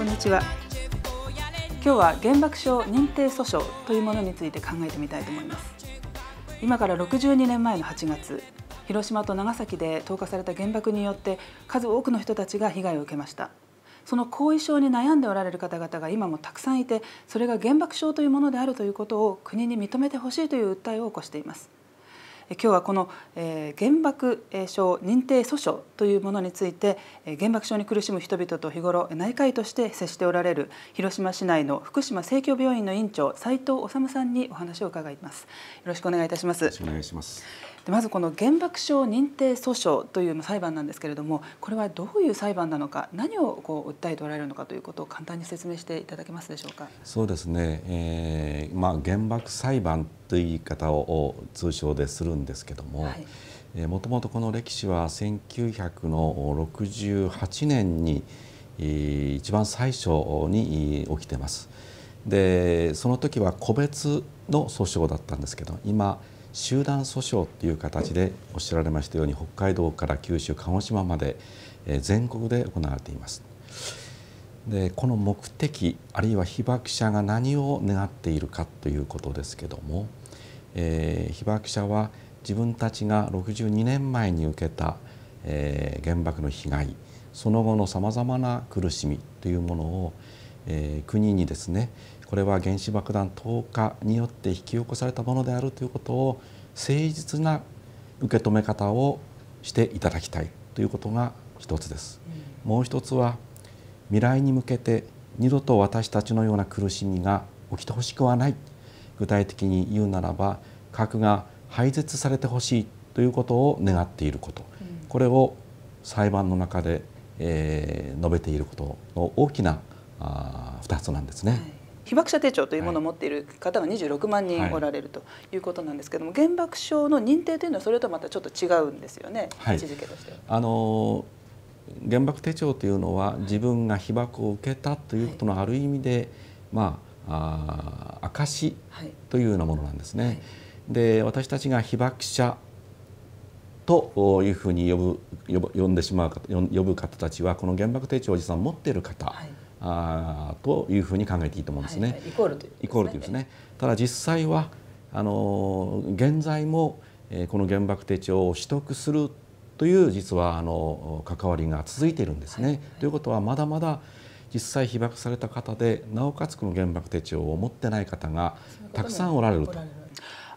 こんにちは今日は原爆症認定訴訟というものについて考えてみたいと思います今から62年前の8月広島と長崎で投下された原爆によって数多くの人たちが被害を受けましたその後遺症に悩んでおられる方々が今もたくさんいてそれが原爆症というものであるということを国に認めてほしいという訴えを起こしています今日はこの原爆症認定訴訟というものについて原爆症に苦しむ人々と日頃内科医として接しておられる広島市内の福島生協病院の院長斉藤治さんにお話を伺いますよろしくお願いいたしますお願いしますでまずこの原爆症認定訴訟という裁判なんですけれどもこれはどういう裁判なのか何をこう訴えておられるのかということを簡単に説明していただけますでしょうか。そうですね、えーまあ、原爆裁判という言い方を通称でするんですけども。はいもともとこの歴史は1968年に一番最初に起きてます。でその時は個別の訴訟だったんですけど今集団訴訟っていう形でおっしゃられましたように北海道から九州鹿児島まで、え全国で行われています。でこの目的あるいは被爆者が何を願っているかということですけども、えー、被爆者は自分たちが62年前に受けた、えー、原爆の被害その後のさまざまな苦しみというものを、えー、国にですねこれは原子爆弾投下によって引き起こされたものであるということを誠実な受け止め方をしていただきたいということが一つです。うん、もう一つは未来に向けて二度と私たちのような苦しみが起きてほしくはない具体的に言うならば核が廃絶されてほしいということを願っていること、うん、これを裁判の中で、えー、述べていることの大きなあ2つなんですね。はい被爆者手帳というものを持っている方が26万人おられるということなんですけども、原爆症の認定というのはそれとまたちょっと違うんですよね、はい、位置づけとしてあの原爆手帳というのは自分が被爆を受けたということのある意味で、はい、まああ証というようなものなんですね。はい、で私たちが被爆者というふうに呼ぶ呼ぶ呼んでしまう方呼ぶ方たちはこの原爆手帳を実は持っている方、はいあというふうに考えていいと思うんですね。はいはい、イコールという、ね、イコールというですね。ただ実際はあの現在も、えこの原爆手帳を取得するという実はあの関わりが続いているんですね。はいはい、ということはまだまだ実際被爆された方でなおかつこの原爆手帳を持ってない方がたくさんおられると。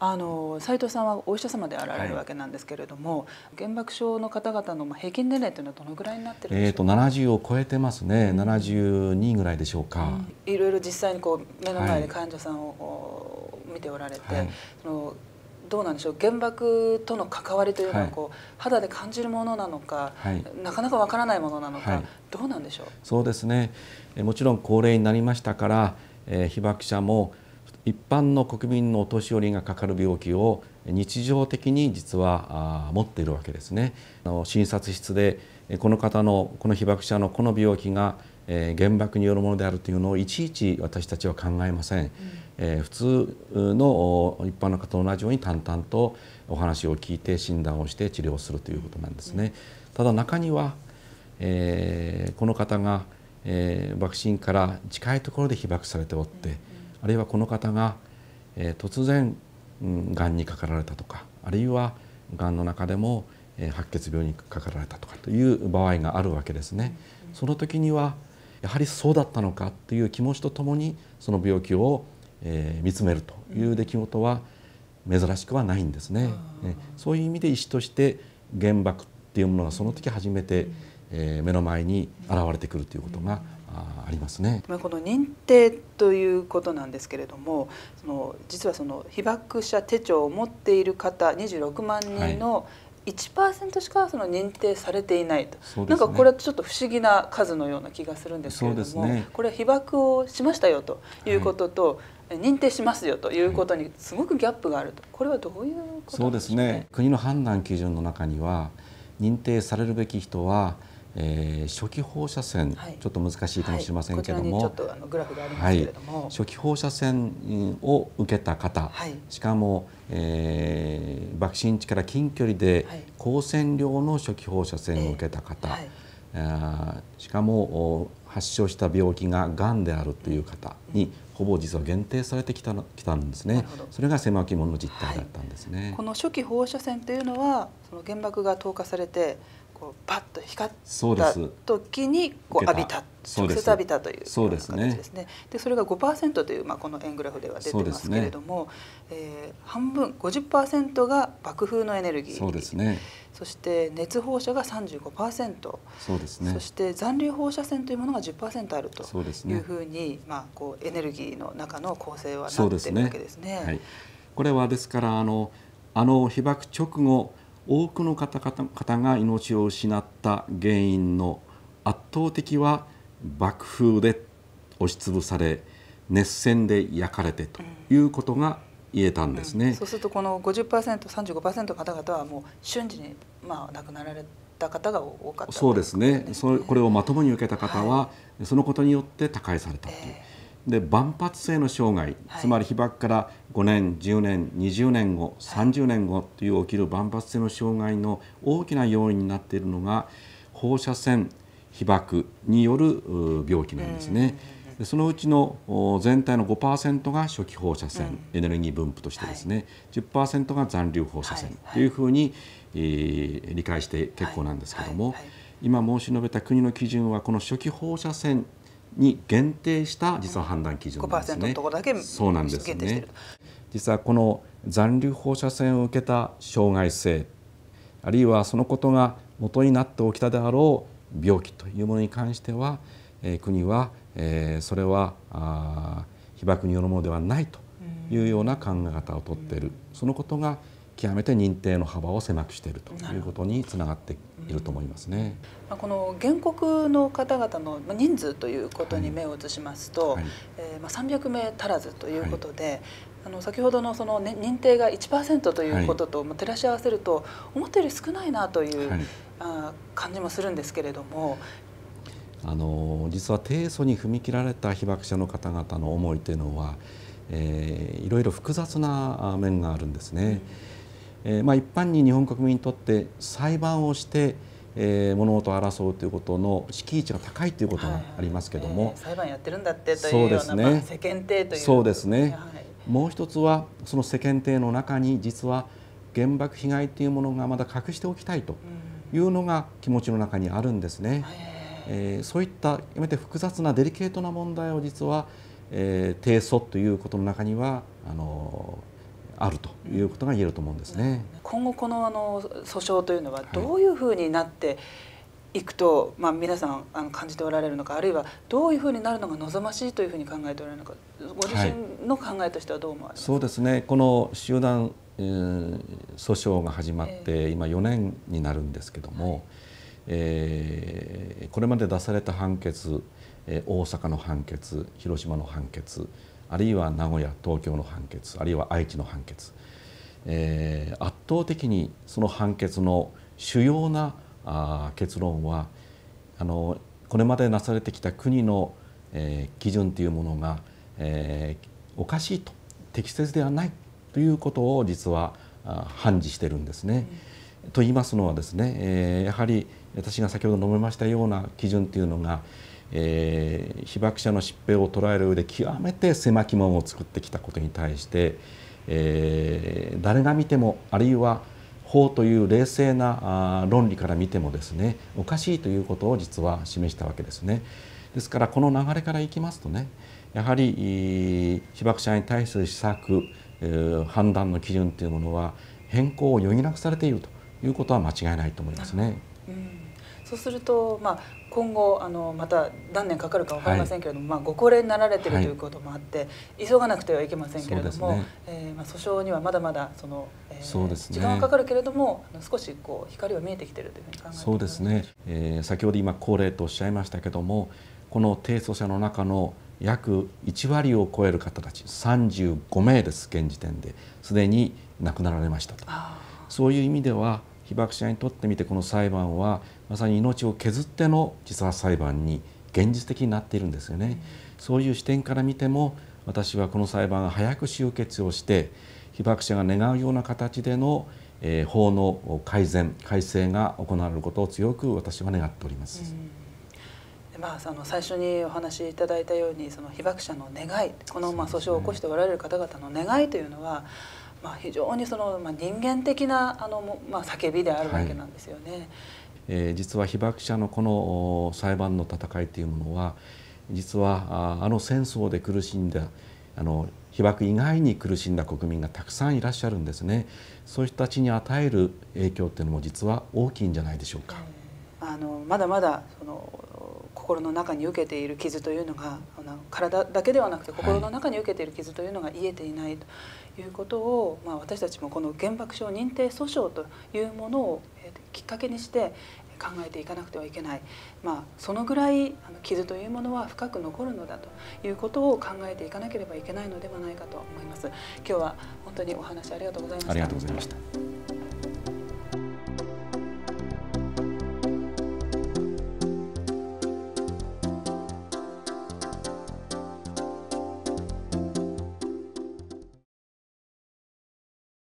あの斉藤さんはお医者様であられるわけなんですけれども、はい、原爆症の方々の平均年齢というのはどのぐらいになってるんでしょうえっ、ー、と70を超えてますね、うん、72ぐらいでしょうか、うん、いろいろ実際にこう目の前で患者さんを、はい、見ておられて、はい、そのどうなんでしょう原爆との関わりというのはこう、はい、肌で感じるものなのか、はい、なかなかわからないものなのか、はい、どうなんでしょうそうですねもちろん高齢になりましたから、えー、被爆者も、一般の国民のお年寄りがかかる病気を日常的に実は持っているわけですね。診察室でこの方のこの被爆者のこの病気が原爆によるものであるというのをいちいち私たちは考えません、うんえ普通の一般の方と同じように淡々とお話を聞いて診断をして治療するということなんですね、うん、ただ中には、えー、この方が、えー、爆心から近いところで被爆されておって、うんあるいはこの方が、えー、突然、うん、がんにかかられたとかあるいはがんの中でも、えー、白血病にかかられたとかという場合があるわけですね。その時にはやはりそうだったのかという気持ちとともにその病気を、えー、見つめるという出来事は珍しくはないんですね。そういう意味で医師として原爆っていうものがその時初めて、えー、目の前に現れてくるということがありますね。まあこの認定ということなんですけれども、その実はその被爆者手帳を持っている方26万人の、セン1%しかその認定されていないと、ね、なんかこれはちょっと不思議な数のような気がするんですけれども、ね、これは被爆をしましたよということと、はい、認定しますよということにすごくギャップがあるとこれはどういうこと、ね、そうですね国の判断基準の中には認定されるべき人はえー、初期放射線、はい、ちょっと難しいかもしれませんけども、はい、初期放射線を受けた方、はい、しかも、えー、爆心地から近距離で光線量の初期放射線を受けた方、はいあしかも発症した病気ががんであるという方にほぼ実は限定されてきたきたんですねそれが狭き門の実態だったんですね、はい、この初期放射線というのはその原爆が投下されてこうパッと光った時にこう浴びた直接浴びたというそうですねですねでそれが5%という、まあ、この円グラフでは出てますけれども、ねえー、半分50%が爆風のエネルギーそうですねそして熱放射が35%そうですねそして残留放射線というものが10%あるというふうに、ね、まあ、こうエネルギーの中の構成はなってるわけですね。すねはい、これはですからあのあの被爆直後多くの方々が命を失った原因の圧倒的は爆風で押しつぶされ熱戦で焼かれてということが言えたんですね、うんうん、そうするとこの 50%35% の方々はもう瞬時にまあ亡くなられた方が多かったそうですね、ね、それこれをまともに受けた方は、はい、そのことによって他界されたという。えーで万発性の障害、つまり被爆から5年10年20年後30年後という起きる万発性の障害の大きな要因になっているのが放射線被爆による病気なんですね。そのうちの全体の5%が初期放射線、うん、エネルギー分布としてですね、はい、10%が残留放射線というふうに、はい、えー、理解して結構なんですけども、はいはい今申し述べた国の基準はこの初期放射線に限定した実は判断基準なんですね。5%そうなんですね。実はこの残留放射線を受けた障害性あるいはそのことが元になって起きたであろう病気というものに関しては、えー、国は、えー、それはあ被爆によるものではないというような考え方をとっている、そのことが極めて認定の幅を狭くしているということにつながっていると思いますね。まあ、この原告の方々の人数ということに目を移しますと、はい、えー、まあ300名足らずということで、はい、あの先ほどのその、認定が1%ということと、照らし合わせると思ったより少ないなという、はい、あ感じもするんですけれども。あの実は提訴に踏み切られた被爆者の方々の思いというのは、えー、いろいろ複雑な面があるんですね。うんえー、まあ、一般に日本国民にとって裁判をして、えー、物事を争うということの敷居値が高いということがありますけども、はいえー、裁判やってるんだってというような、ねまあ、世間体というそうですね、はい、もう一つはその世間体の中に実は原爆被害というものがまだ隠しておきたいというのが気持ちの中にあるんですね、えー、そういったやめて複雑なデリケートな問題を実は、えー、提訴ということの中にはあのあるということが言えると思うんですね。今後このあの訴訟というのはどういうふうになって、はいくと、まあ、皆さんあの感じておられるのかあるいはどういうふうになるのが望ましいというふうに考えておられるのかご自身の考えとしてはどう思われますか、はい、そうですねこの集団、えー、訴訟が始まって、今4年になるんですけども、ええー、これまで出された判決、えー、大阪の判決広島の判決あるいは名古屋東京の判決あるいは愛知の判決、えー、圧倒的にその判決の主要なあ結論はあのこれまでなされてきた国の、えー、基準というものが、えー、おかしいと適切ではないということを実は判事してるんですね。うん、と言いますのはですね、えー、やはり私が先ほど述べましたような基準というのが、えー、被爆者の疾病を捉える上で極めて狭き門を作ってきたことに対して、えー、誰が見てもあるいは法という冷静な論理から見てもですねおかしいということを実は示したわけですね。ですからこの流れからいきますとねやはり被爆者に対する施策、えー、判断の基準というものは変更を余儀なくされているということは間違いないと思いますね。うんそうすると、まあ、今後あのまた何年かかるか分かりませんけれども、はい、まあ、ご高齢になられているということもあって、はい、急がなくてはいけませんけれども、ねえー、まあ、訴訟にはまだまだその、えーね、時間はかかるけれども少しこう光は見えてきているというふうに考えそうですね、えー、先ほど今高齢とおっしゃいましたけどもこの提訴者の中の約1割を超える方たち35名です現時点ですでに亡くなられましたとそういう意味では被爆者にとってみてこの裁判はまさに命を削っての自殺裁判に現実的になっているんですよね。そういう視点から見ても私はこの裁判が早く終結をして被爆者が願うような形での、えー、法の改善改正が行われることを強く私は願っております。まあ、その最初にお話しいただいたようにその被爆者の願いこのまあ訴訟を起こしておられる方々の願いというのはまあ、非常にその、まあ、人間的なあの、まあ、叫びであるわけなんですよね。はい、えー、実は被爆者のこの裁判の戦いというものは実はあの戦争で苦しんだあの被爆以外に苦しんだ国民がたくさんいらっしゃるんですねそういう人たちに与える影響というのも実は大きいんじゃないでしょうか。あのまだまだその心の中に受けている傷というのが体だけではなくて心の中に受けている傷というのが癒えていないということを、まあ、私たちもこの原爆症認定訴訟というものを、えきっかけにして考えていかなくてはいけない、まあ、そのぐらいあの傷というものは深く残るのだということを考えていかなければいけないのではないかと思います。今日は本当にお話ありがとうございましたありがとうございました